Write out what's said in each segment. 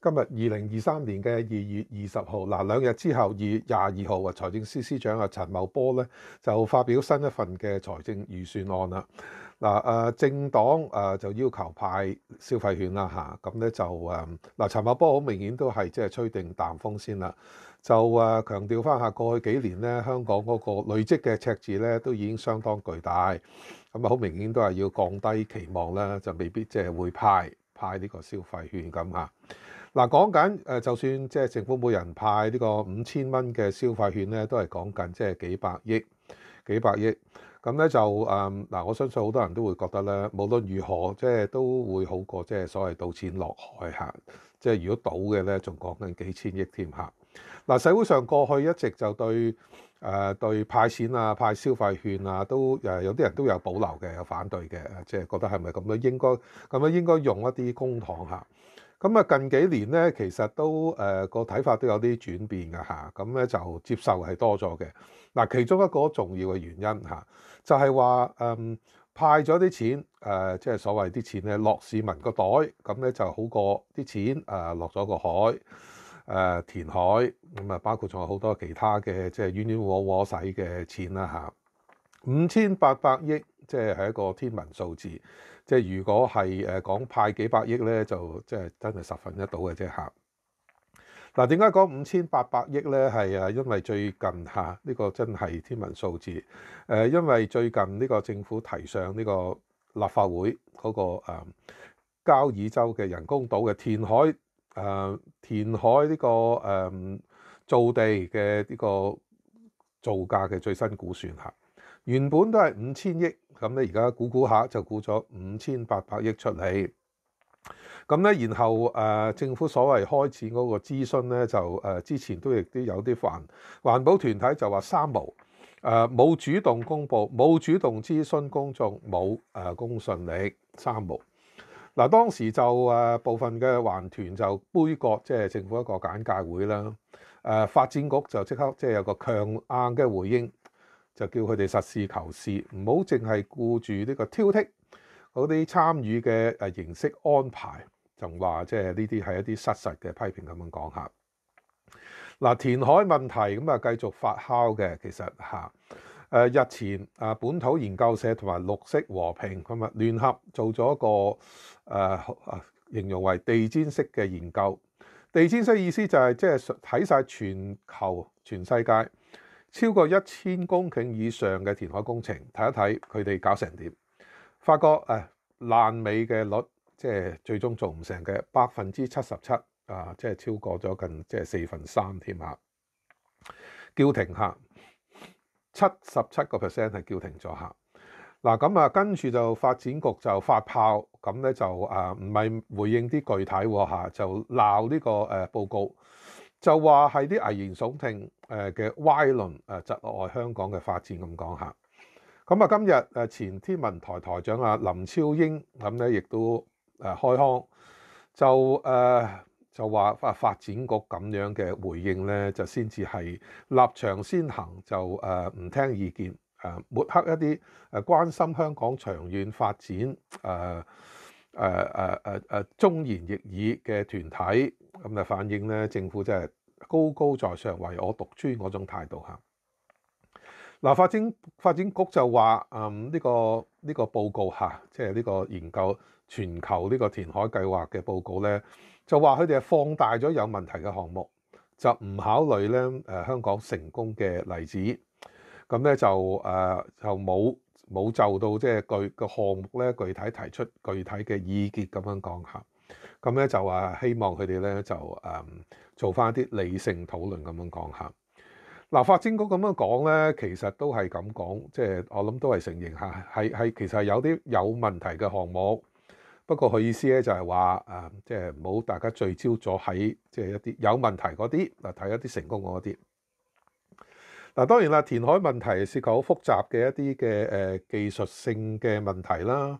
今日二零二三年嘅二月二十号，嗱两日之后二月廿二号，啊财政司司长啊陈茂波咧就发表新一份嘅财政预算案啦。嗱，诶政党诶就要求派消费券啦吓，咁咧就诶嗱陈茂波好明显都系即系吹定淡风先啦，就诶强调翻下过去几年咧香港嗰个累积嘅赤字咧都已经相当巨大，咁啊好明显都系要降低期望啦，就未必即系会派派呢个消费券咁吓。嗱，講緊誒，就算即係政府每人派呢個五千蚊嘅消費券咧，都係講緊即係幾百億、幾百億。咁咧就誒，嗱，我相信好多人都會覺得咧，無論如何，即係都會好過即係所謂倒錢落海嚇。即係如果賭嘅咧，仲講緊幾千億添嚇。嗱，社會上過去一直就對誒對派錢啊、派消費券啊，都誒有啲人都有保留嘅、有反對嘅，即係覺得係咪咁樣應該咁樣應該用一啲公帑嚇。咁啊，近幾年咧，其實都誒個睇法都有啲轉變㗎嚇，咁咧就接受係多咗嘅。嗱，其中一個重要嘅原因嚇，就係話誒派咗啲錢誒，即係所謂啲錢咧落市民個袋，咁咧就好過啲錢誒落咗個海誒填海，咁啊包括仲有好多其他嘅即係冤冤枉枉使嘅錢啦嚇，五千八百億。即係一個天文數字，即係如果係誒講派幾百億咧，就即係真係十分一到嘅啫嚇。嗱，點解講五千八百億咧？係啊，因為最近嚇呢個真係天文數字。誒，因為最近呢個政府提上呢個立法會嗰個交郊爾州嘅人工島嘅填海誒，填海呢個誒造地嘅呢個造價嘅最新估算嚇。原本都係五千億，咁咧而家估估下就估咗五千八百億出嚟。咁咧，然後誒政府所謂開始嗰個諮詢咧，就誒之前都亦都有啲煩，環保團體就話三無，誒冇主動公佈，冇主動諮詢公眾，冇誒公信力，三無。嗱當時就誒部分嘅環團就杯葛，即係政府一個簡介會啦。誒發展局就即刻即係有個強硬嘅回應。就叫佢哋實事求是，唔好淨係顧住呢個挑剔嗰啲參與嘅誒形式安排，就話即係呢啲係一啲失實嘅批評咁樣講下。嗱，填海問題咁啊，繼續發酵嘅。其實嚇誒日前啊，本土研究社同埋綠色和平咁啊聯合做咗個誒啊、形容為地氈式嘅研究。地氈式意思就係即係睇晒全球全世界。超过一千公顷以上嘅填海工程，睇一睇佢哋搞成点，发觉诶烂尾嘅率，即系最终做唔成嘅百分之七十七，啊，即系超过咗近即系四分三添吓，叫停下，七十七个 percent 系叫停咗吓。嗱咁啊，跟住就发展局就发炮，咁咧就啊唔系回应啲具体吓，就闹呢个诶报告，就话系啲危言耸听。誒嘅歪論誒窒礙香港嘅發展咁講下，咁啊今日誒前天文台台長啊林超英咁咧，亦都誒開腔就誒就話發發展局咁樣嘅回應咧，就先至係立場先行，就誒唔聽意見誒抹黑一啲誒關心香港長遠發展誒誒誒誒誒忠言逆耳嘅團體，咁啊反映咧政府真係。高高在上为我独尊嗰种态度哈。嗱，发展发展局就话，嗯呢个呢个报告哈，即系呢个研究全球呢个填海计划嘅报告咧，就话佢哋系放大咗有问题嘅项目，就唔考虑咧诶香港成功嘅例子，咁咧就诶就冇冇就到即系具个项目咧具体提出具体嘅意见咁样讲下。咁咧就話希望佢哋咧就诶做翻一啲理性讨论咁样讲下。嗱，发展局咁样讲咧，其实都系咁讲，即系我谂都系承认下，系系其实系有啲有问题嘅项目。不过佢意思咧就系话诶，即系唔好大家聚焦咗喺即系一啲有问题嗰啲，嗱睇一啲成功嗰啲。嗱，当然啦，填海问题涉及好复杂嘅一啲嘅诶技术性嘅问题啦。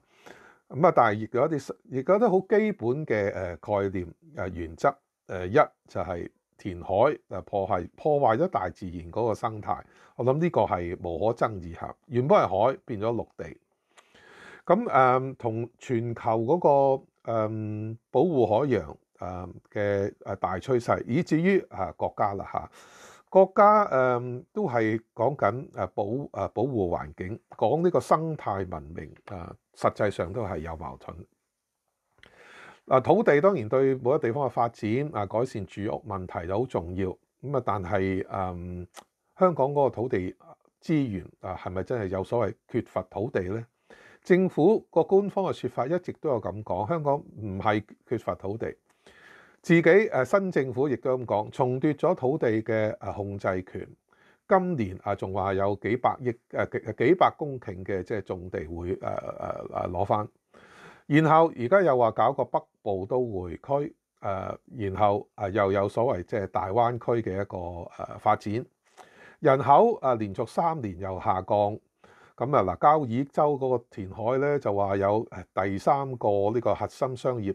咁啊！但系亦有啲，亦有啲好基本嘅誒概念、誒原則。誒一就係填海，誒破壞破壞咗大自然嗰個生態。我諗呢個係無可爭議嚇。原本係海，變咗陸地。咁誒，同全球嗰個保護海洋誒嘅誒大趨勢，以至於啊國家啦嚇。國家誒都係講緊誒保誒保護環境，講呢個生態文明誒，實際上都係有矛盾。嗱，土地當然對每一個地方嘅發展啊、改善住屋問題就好重要。咁啊，但係誒香港嗰個土地資源啊，係咪真係有所謂缺乏土地咧？政府個官方嘅説法一直都有咁講，香港唔係缺乏土地。自己誒新政府亦都咁講，重奪咗土地嘅誒控制權。今年啊，仲話有幾百億誒幾幾百公頃嘅即係種地會誒誒誒攞翻。然後而家又話搞個北部都會區誒，然後誒又有所謂即係大灣區嘅一個誒發展。人口啊連續三年又下降。咁啊嗱，交耳洲嗰個填海咧就話有誒第三個呢個核心商業。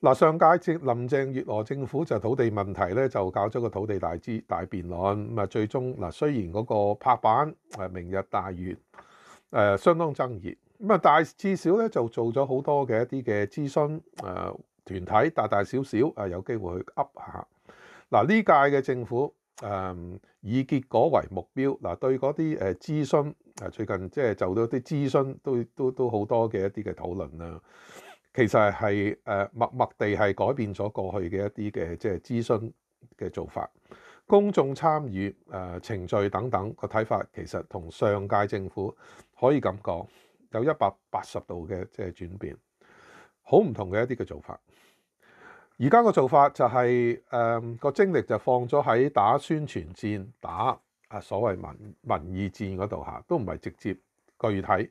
嗱，上屆政林鄭月娥政府就土地問題咧，就搞咗個土地大資大辯論，咁啊最終嗱雖然嗰個拍板誒明日大月誒相當爭議，咁啊但係至少咧就做咗好多嘅一啲嘅諮詢誒團體大大小小啊有機會去 Up 下。嗱呢屆嘅政府誒以結果為目標，嗱對嗰啲誒諮詢啊，最近即係做到啲諮詢都都都好多嘅一啲嘅討論啦。其實係誒默默地係改變咗過去嘅一啲嘅即係諮詢嘅做法、公眾參與誒程序等等個睇法，其實同上屆政府可以咁講，有一百八十度嘅即係轉變，好唔同嘅一啲嘅做法。而家個做法就係誒個精力就放咗喺打宣傳戰、打啊所謂民民意戰嗰度嚇，都唔係直接具體。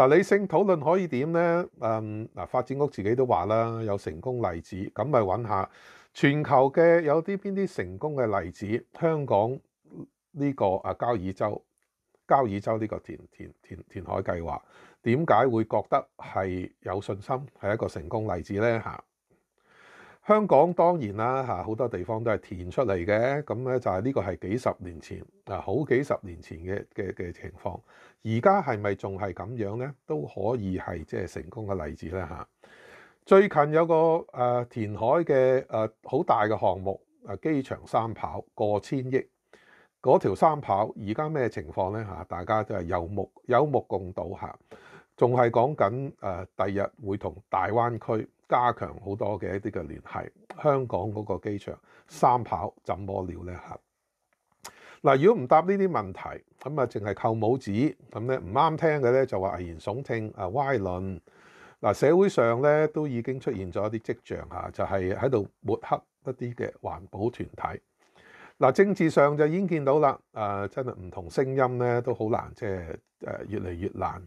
嗱，理性討論可以點呢？嗯，嗱，發展屋自己都話啦，有成功例子，咁咪揾下全球嘅有啲邊啲成功嘅例子？香港呢個啊，交爾州，交爾州呢個填填填填海計劃，點解會覺得係有信心，係一個成功例子呢？嚇！香港當然啦嚇，好多地方都係填出嚟嘅，咁咧就係呢個係幾十年前啊，好幾十年前嘅嘅嘅情況。而家係咪仲係咁樣咧？都可以係即係成功嘅例子咧嚇。最近有個誒填海嘅誒好大嘅項目誒，機場三跑過千億，嗰條三跑而家咩情況咧嚇？大家都係有目有目共睹嚇。仲係講緊誒，第日會同大灣區加強好多嘅一啲嘅聯繫。香港嗰個機場三跑怎麼了呢？嚇！嗱，如果唔答呢啲問題，咁啊，淨係扣帽子，咁咧，唔啱聽嘅咧，就話危言聳聽啊歪論。嗱，社會上咧都已經出現咗一啲跡象嚇，就係喺度抹黑一啲嘅環保團體。嗱，政治上就已經見到啦，誒，真係唔同聲音咧都好難，即係誒越嚟越難。